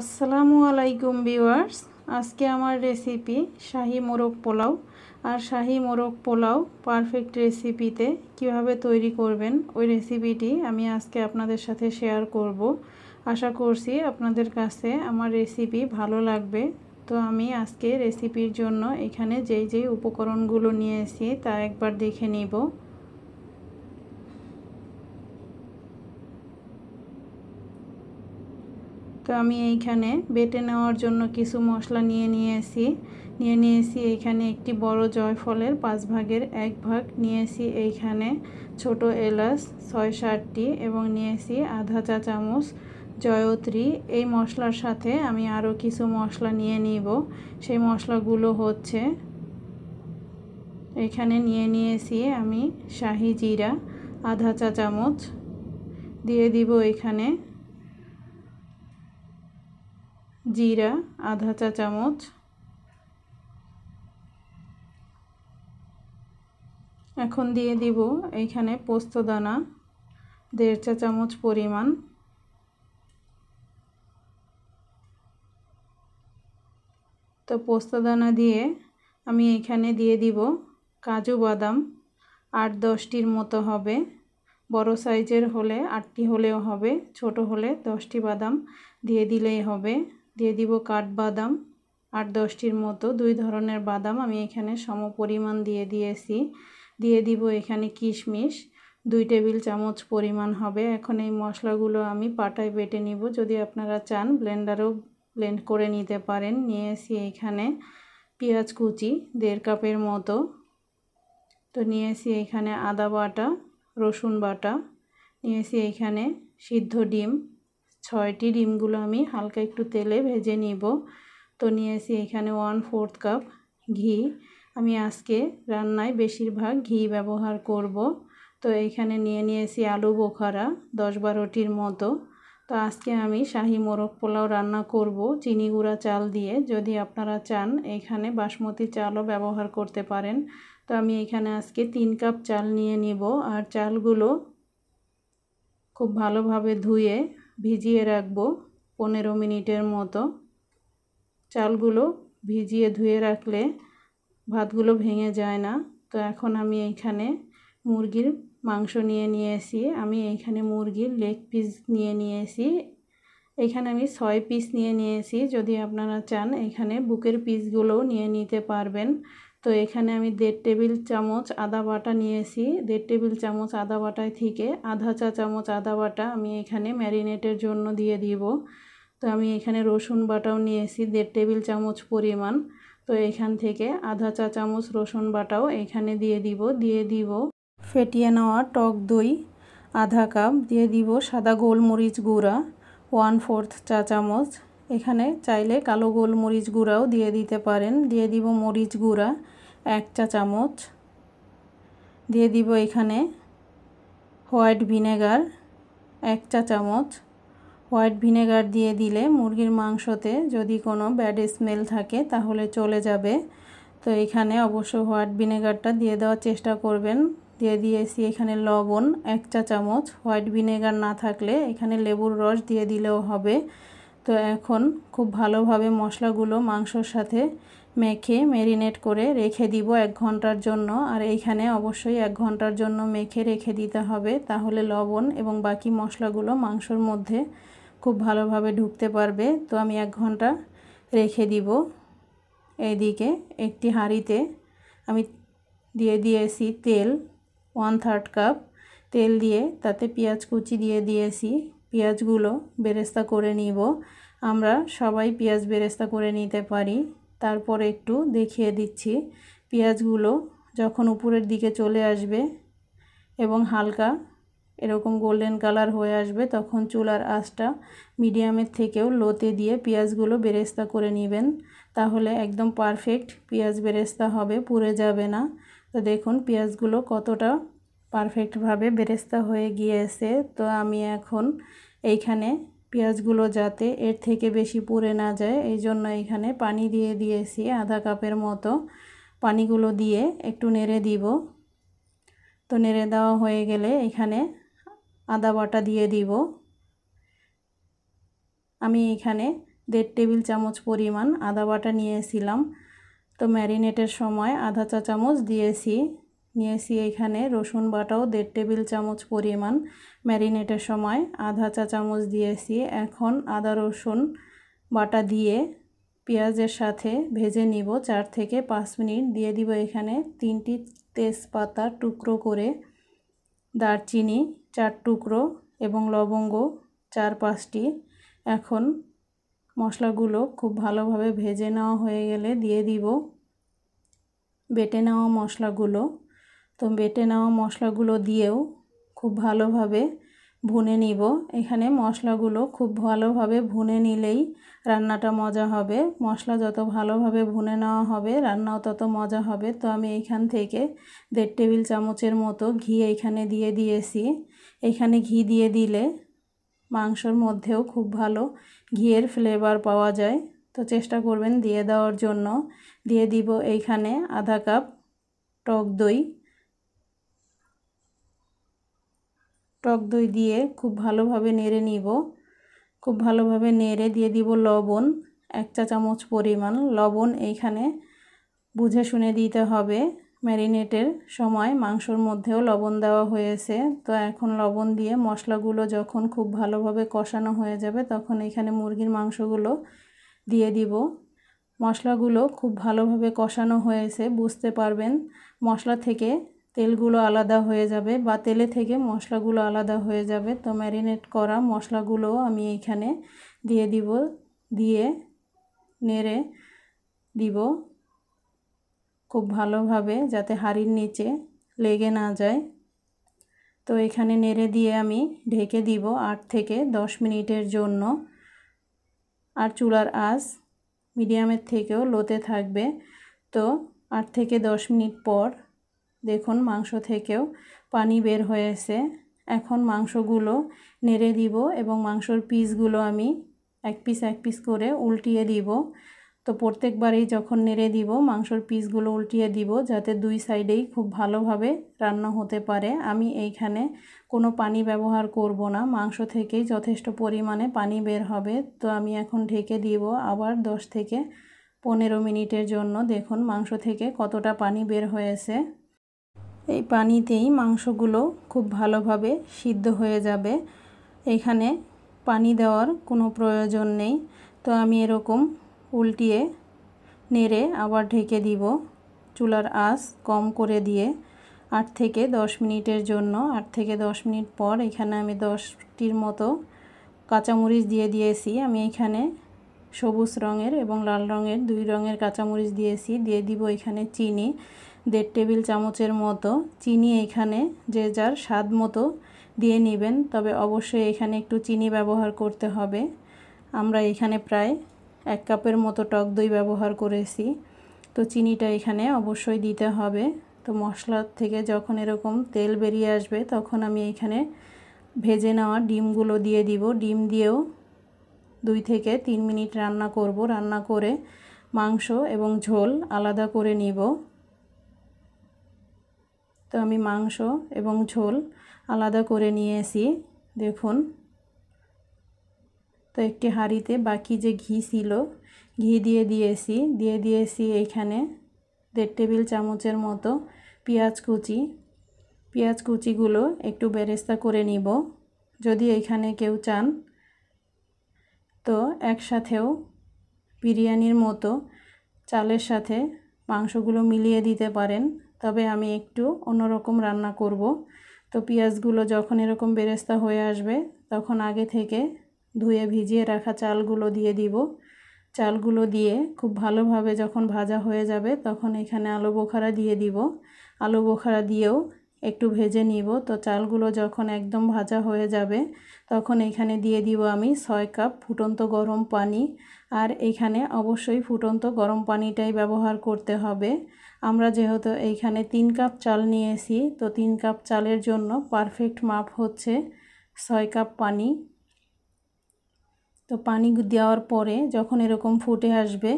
আসসালামু আলাইকুম ভিওয়ার্স আজকে আমার রেসিপি শাহি মোরগ পোলাও আর শাহি মোরগ পোলাও পারফেক্ট রেসিপিতে কিভাবে তৈরি করবেন ওই রেসিপিটি আমি আজকে আপনাদের সাথে শেয়ার করব আশা করছি আপনাদের কাছে আমার রেসিপি ভালো লাগবে তো আমি আজকে রেসিপির জন্য এখানে যেই যেই উপকরণগুলো নিয়ে এসি তা একবার দেখে নিব আমি এইখানে বেটে নেওয়ার জন্য কিছু মশলা নিয়ে নিয়েছি নিয়ে নিয়েছি এইখানে একটি বড় জয়ফলের পাঁচ ভাগের এক ভাগ নিয়েছি এইখানে ছোট এলাচ ছয় সাতটি এবং নিয়েছি আধা চা চামচ জয়ত্রী এই মশলার সাথে আমি আরও কিছু মশলা নিয়ে নিব সেই মশলাগুলো হচ্ছে এখানে নিয়ে নিয়েছি আমি শাহি জিরা আধা চা চামচ দিয়ে দিব এখানে জিরা আধা চা চামচ এখন দিয়ে দিব এইখানে পোস্তদানা দেড় চা চামচ পরিমাণ তো পোস্তদানা দিয়ে আমি এখানে দিয়ে দিব কাজু বাদাম আট দশটির মতো হবে বড় সাইজের হলে আটটি হলেও হবে ছোট হলে দশটি বাদাম দিয়ে দিলেই হবে দিয়ে দিব কাঠবাদাম আট দশটির মতো দুই ধরনের বাদাম আমি এখানে সম পরিমাণ দিয়ে দিয়েছি দিয়ে দিব এখানে কিশমিশ দুই টেবিল চামচ পরিমাণ হবে এখন এই মশলাগুলো আমি পাটায় বেটে নিব যদি আপনারা চান ব্লেন্ডারও ব্লেন্ড করে নিতে পারেন নিয়েছি এখানে পেঁয়াজ কুচি দেড় কাপের মতো তো নিয়েছি এখানে আদা বাটা রসুন বাটা নিয়েছি এখানে সিদ্ধ ডিম ছয়টি ডিমগুলো আমি হালকা একটু তেলে ভেজে নিব তো নিয়ে এসি এখানে ওয়ান ফোর্থ কাপ ঘি আমি আজকে রান্নায় বেশিরভাগ ঘি ব্যবহার করব তো এইখানে নিয়ে নিয়েছি আলু বোখারা দশ বারোটির মতো তো আজকে আমি শাহি মোরগ পোলাও রান্না করব চিনি গুঁড়া চাল দিয়ে যদি আপনারা চান এখানে বাসমতি চালও ব্যবহার করতে পারেন তো আমি এখানে আজকে তিন কাপ চাল নিয়ে নিব আর চালগুলো খুব ভালোভাবে ধুয়ে ভিজিয়ে রাখবো পনেরো মিনিটের মতো চালগুলো ভিজিয়ে ধুয়ে রাখলে ভাতগুলো ভেঙে যায় না তো এখন আমি এইখানে মুরগির মাংস নিয়ে নিয়ে এসি আমি এইখানে মুরগির লেগ পিস নিয়ে নিয়ে এখানে আমি ছয় পিস নিয়ে নিয়েছি যদি আপনারা চান এখানে বুকের পিসগুলোও নিয়ে নিতে পারবেন তো এখানে আমি দেড় টেবিল চামচ আদা বাটা নিয়েছি দেড় টেবিল চামচ আদা বাটায় থেকে আধা চা চামচ আদা বাটা আমি এখানে ম্যারিনেটের জন্য দিয়ে দিব তো আমি এখানে রসুন বাটাও নিয়েছি দেড় টেবিল চামচ পরিমাণ তো এখান থেকে আধা চা চামচ রসুন বাটাও এখানে দিয়ে দিব দিয়ে দিব ফেটিয়ে নেওয়া টক দই আধা কাপ দিয়ে দিব সাদা গোলমরিচ গুঁড়া ওয়ান ফোর্থ চা চামচ এখানে চাইলে কালো গোলমরিচ গুঁড়াও দিয়ে দিতে পারেন দিয়ে দিব মরিচ গুঁড়া এক চা চামচ দিয়ে দিব এখানে হোয়াইট ভিনেগার এক চা চামচ হোয়াইট ভিনেগার দিয়ে দিলে মুরগির মাংসতে যদি কোনো ব্যাড স্মেল থাকে তাহলে চলে যাবে তো এখানে অবশ্য হোয়াইট ভিনেগারটা দিয়ে দেওয়ার চেষ্টা করবেন দিয়ে দিয়েছি এখানে লবণ এক চা চামচ হোয়াইট ভিনেগার না থাকলে এখানে লেবুর রস দিয়ে দিলেও হবে তো এখন খুব ভালোভাবে মশলাগুলো মাংসর সাথে মেখে ম্যারিনেট করে রেখে দিব এক ঘন্টার জন্য আর এইখানে অবশ্যই এক ঘন্টার জন্য মেখে রেখে দিতে হবে তাহলে লবণ এবং বাকি মশলাগুলো মাংসর মধ্যে খুব ভালোভাবে ঢুকতে পারবে তো আমি এক ঘন্টা রেখে দিব এদিকে একটি হাঁড়িতে আমি দিয়ে দিয়েছি তেল ওয়ান থার্ড কাপ তেল দিয়ে তাতে পেঁয়াজ কুচি দিয়ে দিয়েছি পেঁয়াজগুলো বেরেস্তা করে নিব আমরা সবাই পেঁয়াজ বেরেস্তা করে নিতে পারি তারপরে একটু দেখিয়ে দিচ্ছি পেঁয়াজগুলো যখন উপরের দিকে চলে আসবে এবং হালকা এরকম গোল্ডেন কালার হয়ে আসবে তখন চুলার আঁচটা মিডিয়ামের থেকেও লোতে দিয়ে পেঁয়াজগুলো বেরেস্তা করে নেবেন তাহলে একদম পারফেক্ট পেঁয়াজ বেরেস্তা হবে পুড়ে যাবে না তো দেখুন পেঁয়াজগুলো কতটা পারফেক্টভাবে বেরেস্তা হয়ে গিয়েছে তো আমি এখন এইখানে পেঁয়াজগুলো যাতে এর থেকে বেশি পুড়ে না যায় এই জন্য এখানে পানি দিয়ে দিয়েছি আধা কাপের মতো পানিগুলো দিয়ে একটু নেড়ে দিব তো নেড়ে দেওয়া হয়ে গেলে এখানে আদা বাটা দিয়ে দিব আমি এখানে দেড় টেবিল চামচ পরিমাণ আদা বাটা নিয়েছিলাম তো ম্যারিনেটের সময় আধা চা চামচ দিয়েছি নিয়েছি এখানে রসুন বাটাও দেড় টেবিল চামচ পরিমাণ ম্যারিনেটের সময় আধা চা চামচ দিয়েছি এখন আদা রসুন বাটা দিয়ে পেঁয়াজের সাথে ভেজে নিব চার থেকে পাঁচ মিনিট দিয়ে দিব এখানে তিনটি তেজপাতা টুকরো করে দারচিনি চার টুকরো এবং লবঙ্গ চার পাঁচটি এখন মশলাগুলো খুব ভালোভাবে ভেজে নেওয়া হয়ে গেলে দিয়ে দিব বেটে নেওয়া মশলাগুলো তো বেটে নেওয়া মশলাগুলো দিয়েও খুব ভালোভাবে ভুনে নিব এখানে মশলাগুলো খুব ভালোভাবে ভুনে নিলেই রান্নাটা মজা হবে মশলা যত ভালোভাবে ভুনে নেওয়া হবে রান্নাও তত মজা হবে তো আমি এইখান থেকে দেড় টেবিল চামচের মতো ঘি এইখানে দিয়ে দিয়েছি এখানে ঘি দিয়ে দিলে মাংসর মধ্যেও খুব ভালো ঘিয়ের ফ্লেভার পাওয়া যায় তো চেষ্টা করবেন দিয়ে দেওয়ার জন্য দিয়ে দিব এইখানে আধা কাপ টক দই টক দই দিয়ে খুব ভালোভাবে নেড়ে নিব খুব ভালোভাবে নেড়ে দিয়ে দিব লবণ এক চা চামচ পরিমাণ লবণ এইখানে বুঝে শুনে দিতে হবে ম্যারিনেটের সময় মাংসর মধ্যেও লবণ দেওয়া হয়েছে তো এখন লবণ দিয়ে মশলাগুলো যখন খুব ভালোভাবে কষানো হয়ে যাবে তখন এখানে মুরগির মাংসগুলো দিয়ে দিব মশলাগুলো খুব ভালোভাবে কষানো হয়েছে বুঝতে পারবেন মশলা থেকে তেলগুলো আলাদা হয়ে যাবে বা তেলে থেকে মশলাগুলো আলাদা হয়ে যাবে তো ম্যারিনেট করা মশলাগুলো আমি এখানে দিয়ে দিব দিয়ে নেড়ে দিব খুব ভালোভাবে যাতে হাড়ির নিচে লেগে না যায় তো এখানে নেড়ে দিয়ে আমি ঢেকে দিব আট থেকে দশ মিনিটের জন্য আর চুলার আঁচ মিডিয়ামের থেকেও লোতে থাকবে তো আট থেকে দশ মিনিট পর দেখুন মাংস থেকেও পানি বের হয়েছে এখন মাংসগুলো নেড়ে দিব এবং মাংসর পিসগুলো আমি এক পিস এক পিস করে উল্টিয়ে দিব তো প্রত্যেকবারেই যখন নেড়ে দিব মাংসর পিসগুলো উল্টিয়ে দিব যাতে দুই সাইডেই খুব ভালোভাবে রান্না হতে পারে আমি এইখানে কোনো পানি ব্যবহার করব না মাংস থেকেই যথেষ্ট পরিমাণে পানি বের হবে তো আমি এখন ঢেকে দিব আবার দশ থেকে পনেরো মিনিটের জন্য দেখুন মাংস থেকে কতটা পানি বের হয়েছে এই পানিতেই মাংসগুলো খুব ভালোভাবে সিদ্ধ হয়ে যাবে এখানে পানি দেওয়ার কোনো প্রয়োজন নেই তো আমি এরকম উল্টিয়ে নেড়ে আবার ঢেকে দিব চুলার আস কম করে দিয়ে আট থেকে দশ মিনিটের জন্য আট থেকে দশ মিনিট পর এখানে আমি দশটির মতো কাঁচামরিচ দিয়ে দিয়েছি আমি এখানে সবুজ রঙের এবং লাল রঙের দুই রঙের কাঁচামরিচ দিয়েছি দিয়ে দিব এখানে চিনি দেড় টেবিল চামচের মতো চিনি এখানে যে যার স্বাদ মতো দিয়ে নেবেন তবে অবশ্যই এখানে একটু চিনি ব্যবহার করতে হবে আমরা এখানে প্রায় এক কাপের মতো টক দই ব্যবহার করেছি তো চিনিটা এখানে অবশ্যই দিতে হবে তো মশলার থেকে যখন এরকম তেল বেরিয়ে আসবে তখন আমি এখানে ভেজে নেওয়া ডিমগুলো দিয়ে দিব ডিম দিয়েও দুই থেকে তিন মিনিট রান্না করব রান্না করে মাংস এবং ঝোল আলাদা করে নিব তো আমি মাংস এবং ঝোল আলাদা করে নিয়ে এসি দেখুন তো একটি হাঁড়িতে বাকি যে ঘি ছিল ঘি দিয়ে দিয়েছি দিয়ে দিয়েছি এইখানে দেড় টেবিল চামচের মতো পেঁয়াজ কুচি পেঁয়াজ কুচিগুলো একটু বেরেস্তা করে নিব যদি এইখানে কেউ চান তো একসাথেও বিরিয়ানির মতো চালের সাথে মাংসগুলো মিলিয়ে দিতে পারেন তবে আমি একটু অন্যরকম রান্না করব তো পেঁয়াজগুলো যখন এরকম বেরেস্তা হয়ে আসবে তখন আগে থেকে ধুয়ে ভিজিয়ে রাখা চালগুলো দিয়ে দিব চালগুলো দিয়ে খুব ভালোভাবে যখন ভাজা হয়ে যাবে তখন এখানে আলু বোখারা দিয়ে দিব আলু বোখারা দিয়েও একটু ভেজে নিব তো চালগুলো যখন একদম ভাজা হয়ে যাবে তখন এখানে দিয়ে দিব আমি ছয় কাপ ফুটন্ত গরম পানি আর এখানে অবশ্যই ফুটন্ত গরম পানিটাই ব্যবহার করতে হবে আমরা যেহেতু এইখানে তিন কাপ চাল নিয়েছি তো তিন কাপ চালের জন্য পারফেক্ট মাপ হচ্ছে ছয় কাপ পানি তো পানি দেওয়ার পরে যখন এরকম ফুটে আসবে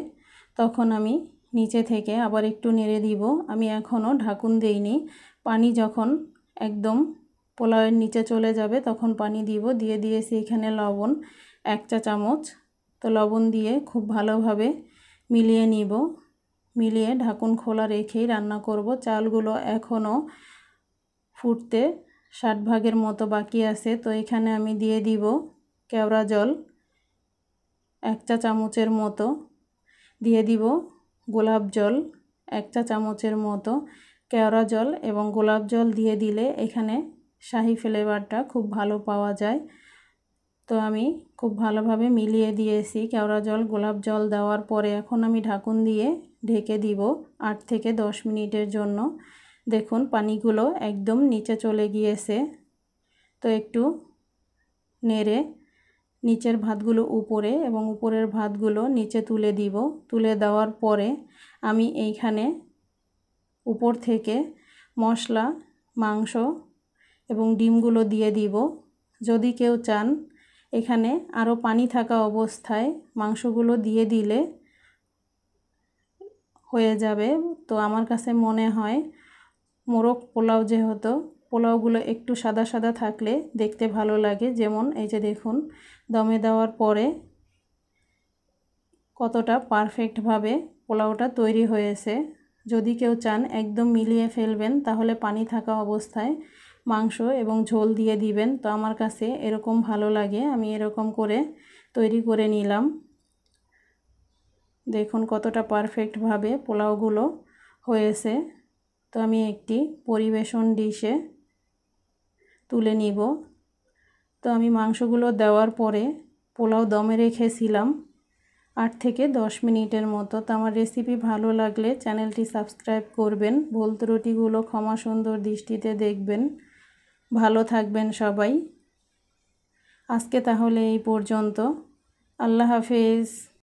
তখন আমি নিচে থেকে আবার একটু নেড়ে দিব আমি এখনও ঢাকুন দেইনি পানি যখন একদম পোলাওয়ের নিচে চলে যাবে তখন পানি দিব দিয়ে দিয়েছি এখানে লবণ এক চা চামচ তো লবণ দিয়ে খুব ভালোভাবে মিলিয়ে নিব মিলিয়ে ঢাকুন খোলা রেখেই রান্না করব চালগুলো এখনও ফুটতে ষাট ভাগের মতো বাকি আছে তো এখানে আমি দিয়ে দিব কেওড়া জল এক চা চামচের মতো দিয়ে দিব গোলাপ জল এক চা চামচের মতো কেওড়া জল এবং গোলাপ জল দিয়ে দিলে এখানে শাহি ফ্লেভারটা খুব ভালো পাওয়া যায় তো আমি খুব ভালোভাবে মিলিয়ে দিয়েছি কেওড়া জল গোলাপ জল দেওয়ার পরে এখন আমি ঢাকুন দিয়ে ঢেকে দিব আট থেকে দশ মিনিটের জন্য দেখুন পানিগুলো একদম নিচে চলে গিয়েছে তো একটু নেড়ে নিচের ভাতগুলো উপরে এবং উপরের ভাতগুলো নিচে তুলে দিব তুলে দেওয়ার পরে আমি এইখানে উপর থেকে মশলা মাংস এবং ডিমগুলো দিয়ে দিব যদি কেউ চান এখানে আরও পানি থাকা অবস্থায় মাংসগুলো দিয়ে দিলে হয়ে যাবে তো আমার কাছে মনে হয় মোরগ পোলাও যেহেতু পোলাওগুলো একটু সাদা সাদা থাকলে দেখতে ভালো লাগে যেমন এই যে দেখুন দমে দেওয়ার পরে কতটা পারফেক্টভাবে পোলাওটা তৈরি হয়েছে যদি কেউ চান একদম মিলিয়ে ফেলবেন তাহলে পানি থাকা অবস্থায় মাংস এবং ঝোল দিয়ে দিবেন তো আমার কাছে এরকম ভালো লাগে আমি এরকম করে তৈরি করে নিলাম দেখুন কতটা পারফেক্টভাবে পোলাওগুলো হয়েছে তো আমি একটি পরিবেশন ডিশে তুলে নিব তো আমি মাংসগুলো দেওয়ার পরে পোলাও দমে রেখেছিলাম আট থেকে দশ মিনিটের মতো তো আমার রেসিপি ভালো লাগলে চ্যানেলটি সাবস্ক্রাইব করবেন ভুল রুটিগুলো ক্ষমা সুন্দর দৃষ্টিতে দেখবেন ভালো থাকবেন সবাই আজকে তাহলে এই পর্যন্ত আল্লাহ হাফেজ